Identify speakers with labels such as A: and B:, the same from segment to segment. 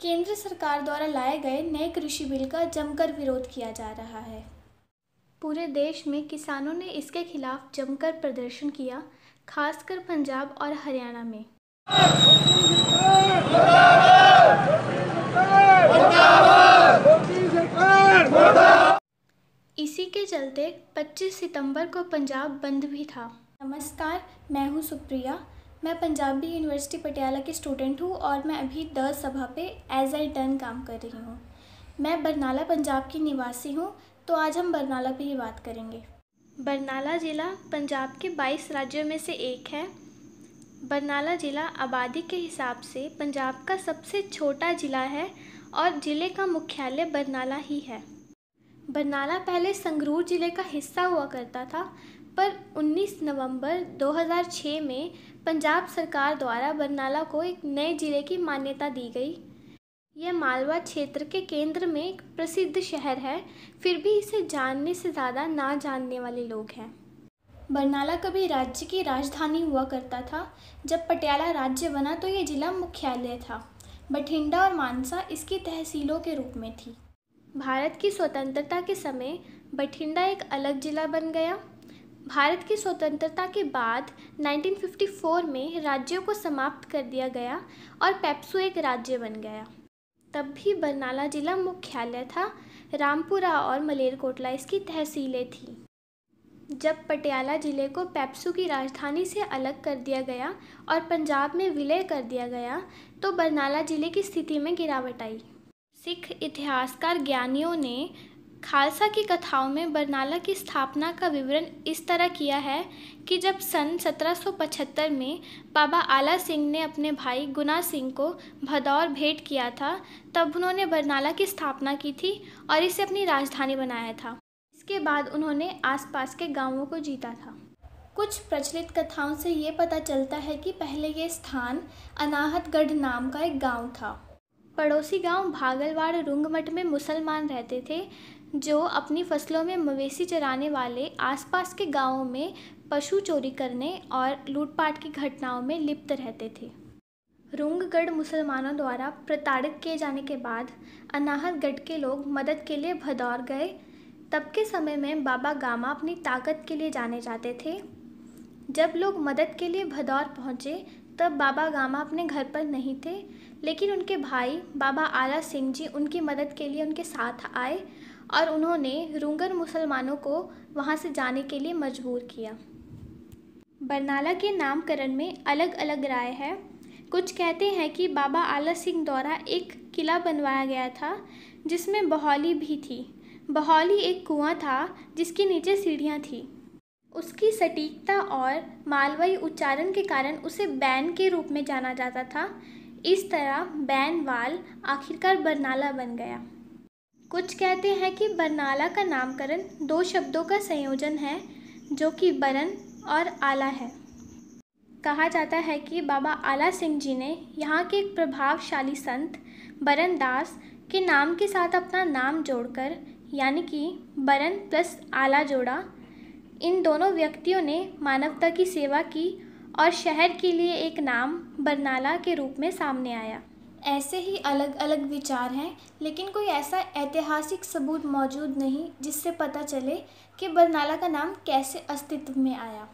A: केंद्र सरकार द्वारा लाए गए नए कृषि बिल का जमकर विरोध किया जा रहा है पूरे देश में किसानों ने इसके खिलाफ जमकर प्रदर्शन किया खासकर पंजाब और हरियाणा में इसी के चलते 25 सितंबर को पंजाब बंद भी था नमस्कार मैं हूँ सुप्रिया मैं पंजाबी यूनिवर्सिटी पटियाला की स्टूडेंट हूँ और मैं अभी द सभा पे एज आई टर्न काम कर रही हूँ मैं बरनाला पंजाब की निवासी हूँ तो आज हम बरनाला पे ही बात करेंगे बरनाला ज़िला पंजाब के 22 राज्यों में से एक है बरनाला ज़िला आबादी के हिसाब से पंजाब का सबसे छोटा ज़िला है और ज़िले का मुख्यालय बरनाला ही है बरनाला पहले संगरूर ज़िले का हिस्सा हुआ करता था पर 19 नवंबर 2006 में पंजाब सरकार द्वारा बरनाला को एक नए ज़िले की मान्यता दी गई यह मालवा क्षेत्र के केंद्र में एक प्रसिद्ध शहर है फिर भी इसे जानने से ज़्यादा ना जानने वाले लोग हैं बरनाला कभी राज्य की राजधानी हुआ करता था जब पटियाला राज्य बना तो यह जिला मुख्यालय था बठिंडा और मानसा इसकी तहसीलों के रूप में थी भारत की स्वतंत्रता के समय बठिंडा एक अलग जिला बन गया भारत की स्वतंत्रता के बाद 1954 में राज्यों को समाप्त कर दिया गया और पेप्सो एक राज्य बन गया तब भी बरनाला जिला मुख्यालय था रामपुरा और मलेरकोटला इसकी तहसीलें थीं जब पटियाला ज़िले को पेप्सू की राजधानी से अलग कर दिया गया और पंजाब में विलय कर दिया गया तो बरनाला ज़िले की स्थिति में गिरावट आई सिख इतिहासकार ज्ञानियों ने खालसा की कथाओं में बरनाला की स्थापना का विवरण इस तरह किया है कि जब सन 1775 में बाबा आला सिंह ने अपने भाई गुना सिंह को भदौर भेंट किया था तब उन्होंने बरनाला की स्थापना की थी और इसे अपनी राजधानी बनाया था इसके बाद उन्होंने आसपास के गांवों को जीता था कुछ प्रचलित कथाओं से ये पता चलता है कि पहले ये स्थान अनाहतगढ़ नाम का एक गांव था पड़ोसी गांव भागलवाड़ रुंगमठ में मुसलमान रहते थे जो अपनी फसलों में मवेशी चराने वाले आसपास के गांवों में पशु चोरी करने और लूटपाट की घटनाओं में लिप्त रहते थे रुंगगढ़ मुसलमानों द्वारा प्रताड़ित किए जाने के बाद अनाहतगढ़ के लोग मदद के लिए भदौर गए तब के समय में बाबा गामा अपनी ताकत के लिए जाने जाते थे जब लोग मदद के लिए भदौर पहुँचे तब बाबा गामा अपने घर पर नहीं थे लेकिन उनके भाई बाबा आला सिंह जी उनकी मदद के लिए उनके साथ आए और उन्होंने रूंगर मुसलमानों को वहाँ से जाने के लिए मजबूर किया बरनाला के नामकरण में अलग अलग राय है कुछ कहते हैं कि बाबा आला सिंह द्वारा एक किला बनवाया गया था जिसमें बहौली भी थी बहौली एक कुआं था जिसके नीचे सीढ़ियाँ थीं उसकी सटीकता और मालवाई उच्चारण के कारण उसे बैन के रूप में जाना जाता था इस तरह बैन वाल आखिरकार बरनाला बन गया कुछ कहते हैं कि बरनाला का नामकरण दो शब्दों का संयोजन है जो कि बरन और आला है कहा जाता है कि बाबा आला सिंह जी ने यहाँ के एक प्रभावशाली संत बरन दास के नाम के साथ अपना नाम जोड़कर यानी कि बरन प्लस आला जोड़ा इन दोनों व्यक्तियों ने मानवता की सेवा की और शहर के लिए एक नाम बरनाला के रूप में सामने आया ऐसे ही अलग अलग विचार हैं लेकिन कोई ऐसा ऐतिहासिक सबूत मौजूद नहीं जिससे पता चले कि बरनाला का नाम कैसे अस्तित्व में आया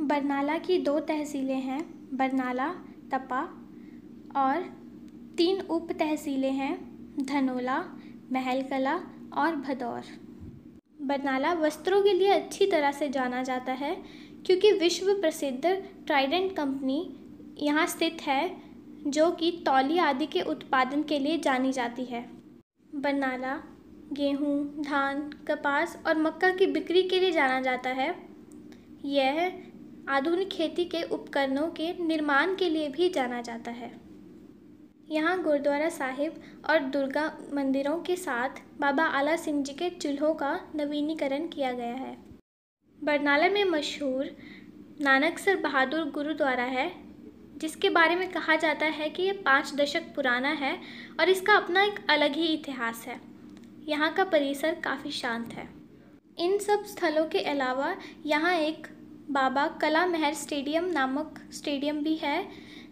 A: बरनाला की दो तहसीलें हैं बरनाला तपा और तीन उप तहसीलें हैं धनोला महलकला और भदौर बरनाला वस्त्रों के लिए अच्छी तरह से जाना जाता है क्योंकि विश्व प्रसिद्ध ट्राइडेंट कंपनी यहाँ स्थित है जो कि तौली आदि के उत्पादन के लिए जानी जाती है बरनाला गेहूँ धान कपास और मक्का की बिक्री के लिए जाना जाता है यह आधुनिक खेती के उपकरणों के निर्माण के लिए भी जाना जाता है यहाँ गुरुद्वारा साहिब और दुर्गा मंदिरों के साथ बाबा आला सिंह जी के चूल्हों का नवीनीकरण किया गया है बरनाला में मशहूर नानकसर बहादुर गुरुद्वारा है जिसके बारे में कहा जाता है कि ये पाँच दशक पुराना है और इसका अपना एक अलग ही इतिहास है यहाँ का परिसर काफ़ी शांत है इन सब स्थलों के अलावा यहाँ एक बाबा कला महर स्टेडियम नामक स्टेडियम भी है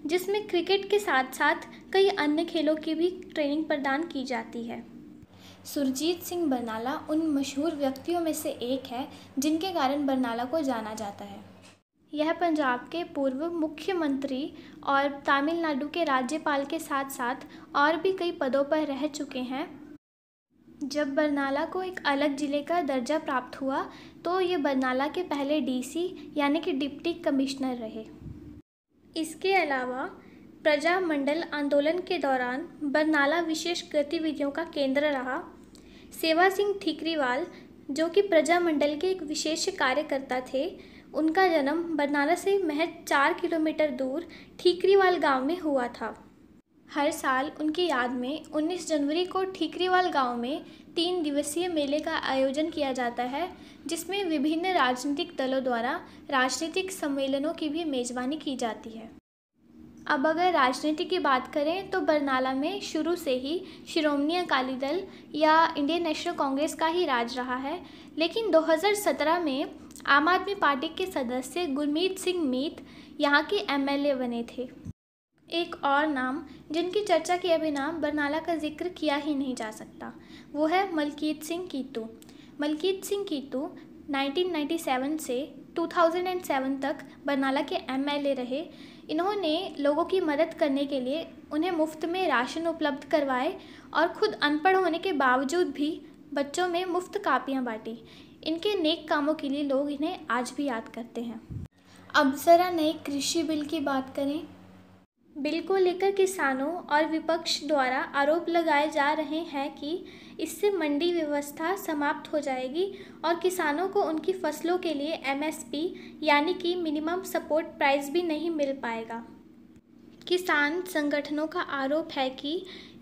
A: जिसमें क्रिकेट के साथ साथ कई अन्य खेलों की भी ट्रेनिंग प्रदान की जाती है सुरजीत सिंह बरनाला उन मशहूर व्यक्तियों में से एक है जिनके कारण बरनाला को जाना जाता है यह पंजाब के पूर्व मुख्यमंत्री और तमिलनाडु के राज्यपाल के साथ साथ और भी कई पदों पर रह चुके हैं जब बरनाला को एक अलग ज़िले का दर्जा प्राप्त हुआ तो ये बरनाला के पहले डीसी यानी कि डिप्टी कमिश्नर रहे इसके अलावा प्रजा मंडल आंदोलन के दौरान बरनाला विशेष गतिविधियों का केंद्र रहा सेवा सिंह ठीकरीवाल जो कि प्रजा मंडल के एक विशेष कार्यकर्ता थे उनका जन्म बनारस से महज चार किलोमीटर दूर ठीकरीवाल गांव में हुआ था हर साल उनकी याद में 19 जनवरी को ठीकरीवाल गांव में तीन दिवसीय मेले का आयोजन किया जाता है जिसमें विभिन्न राजनीतिक दलों द्वारा राजनीतिक सम्मेलनों की भी मेजबानी की जाती है अब अगर राजनीति की बात करें तो बरनाला में शुरू से ही श्रोमणी अकाली दल या इंडियन नेशनल कांग्रेस का ही राज रहा है लेकिन 2017 में आम आदमी पार्टी के सदस्य गुरमीत सिंह मीत यहाँ के एमएलए बने थे एक और नाम जिनकी चर्चा के अभी नाम बरनाला का जिक्र किया ही नहीं जा सकता वो है मलकीत सिंह कीतू मलकीत सिंह कीतू 1997 से 2007 तक बरनाला के एमएलए रहे इन्होंने लोगों की मदद करने के लिए उन्हें मुफ्त में राशन उपलब्ध करवाए और खुद अनपढ़ होने के बावजूद भी बच्चों में मुफ्त कापियाँ बाँटी इनके नेक कामों के लिए लोग इन्हें आज भी याद करते हैं अब ज़रा नए कृषि बिल की बात करें बिल को लेकर किसानों और विपक्ष द्वारा आरोप लगाए जा रहे हैं कि इससे मंडी व्यवस्था समाप्त हो जाएगी और किसानों को उनकी फसलों के लिए एमएसपी यानी कि मिनिमम सपोर्ट प्राइस भी नहीं मिल पाएगा किसान संगठनों का आरोप है कि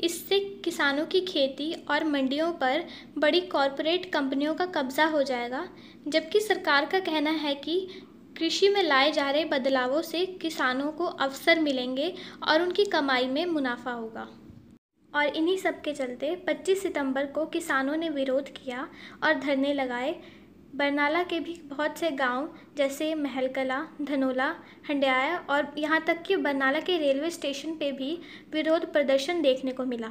A: इससे किसानों की खेती और मंडियों पर बड़ी कॉरपोरेट कंपनियों का कब्जा हो जाएगा जबकि सरकार का कहना है कि कृषि में लाए जा रहे बदलावों से किसानों को अवसर मिलेंगे और उनकी कमाई में मुनाफा होगा और इन्हीं सब के चलते 25 सितंबर को किसानों ने विरोध किया और धरने लगाए बरनाला के भी बहुत से गांव जैसे महलकला धनोला हंडियाया और यहाँ तक कि बरनाला के रेलवे स्टेशन पे भी विरोध प्रदर्शन देखने को मिला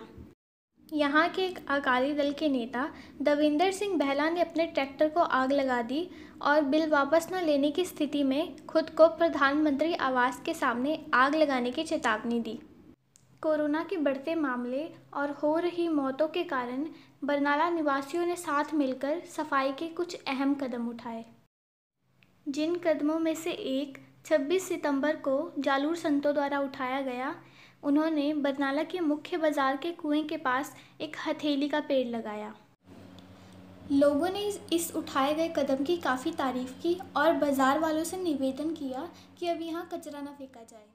A: यहाँ के एक अकाली दल के नेता दविंदर सिंह बहला ने अपने ट्रैक्टर को आग लगा दी और बिल वापस न लेने की स्थिति में खुद को प्रधानमंत्री आवास के सामने आग लगाने की चेतावनी दी कोरोना के बढ़ते मामले और हो रही मौतों के कारण बरनाला निवासियों ने साथ मिलकर सफाई के कुछ अहम कदम उठाए जिन कदमों में से एक 26 सितंबर को जालूर संतों द्वारा उठाया गया उन्होंने बरनाला के मुख्य बाज़ार के कुएं के पास एक हथेली का पेड़ लगाया लोगों ने इस उठाए गए कदम की काफ़ी तारीफ़ की और बाज़ार वालों से निवेदन किया कि अब यहाँ कचरा ना फेंका जाए